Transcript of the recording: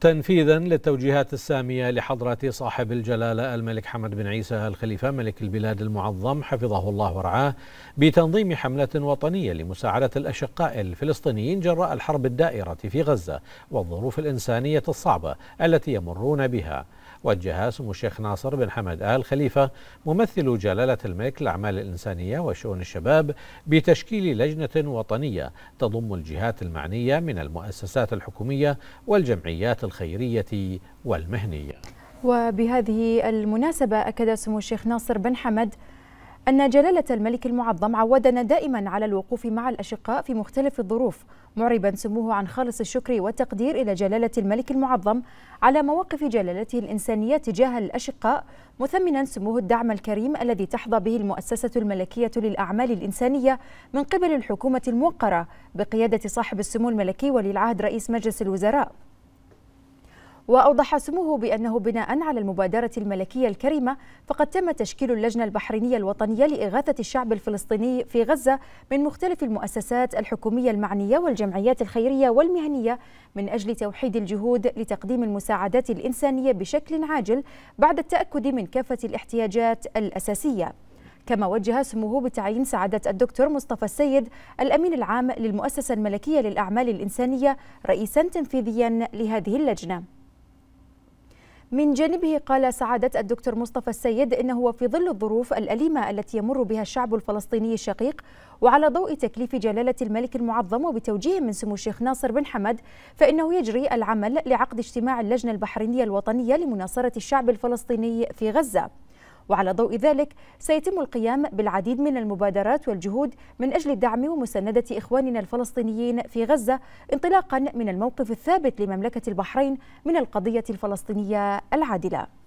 تنفيذا للتوجيهات السامية لحضرة صاحب الجلالة الملك حمد بن عيسى الخليفة ملك البلاد المعظم حفظه الله ورعاه بتنظيم حملة وطنية لمساعدة الأشقاء الفلسطينيين جراء الحرب الدائرة في غزة والظروف الإنسانية الصعبة التي يمرون بها وجه سمو الشيخ ناصر بن حمد آل خليفة ممثل جلالة الملك للأعمال الإنسانية وشؤون الشباب بتشكيل لجنة وطنية تضم الجهات المعنية من المؤسسات الحكومية والجمعيات الخيرية والمهنية وبهذه المناسبة أكد سمو الشيخ ناصر بن حمد أن جلالة الملك المعظم عودنا دائما على الوقوف مع الأشقاء في مختلف الظروف معربا سموه عن خالص الشكر والتقدير إلى جلالة الملك المعظم على مواقف جلالته الإنسانية تجاه الأشقاء مثمنا سموه الدعم الكريم الذي تحظى به المؤسسة الملكية للأعمال الإنسانية من قبل الحكومة الموقرة بقيادة صاحب السمو الملكي ولي العهد رئيس مجلس الوزراء وأوضح سموه بأنه بناء على المبادرة الملكية الكريمة فقد تم تشكيل اللجنة البحرينية الوطنية لإغاثة الشعب الفلسطيني في غزة من مختلف المؤسسات الحكومية المعنية والجمعيات الخيرية والمهنية من أجل توحيد الجهود لتقديم المساعدات الإنسانية بشكل عاجل بعد التأكد من كافة الاحتياجات الأساسية كما وجه سموه بتعيين سعادة الدكتور مصطفى السيد الأمين العام للمؤسسة الملكية للأعمال الإنسانية رئيسا تنفيذيا لهذه اللجنة من جانبه قال سعادة الدكتور مصطفى السيد إنه في ظل الظروف الأليمة التي يمر بها الشعب الفلسطيني الشقيق وعلى ضوء تكليف جلالة الملك المعظم وبتوجيه من سمو الشيخ ناصر بن حمد فإنه يجري العمل لعقد اجتماع اللجنة البحرينية الوطنية لمناصرة الشعب الفلسطيني في غزة وعلى ضوء ذلك سيتم القيام بالعديد من المبادرات والجهود من أجل دعم ومساندة إخواننا الفلسطينيين في غزة انطلاقا من الموقف الثابت لمملكة البحرين من القضية الفلسطينية العادلة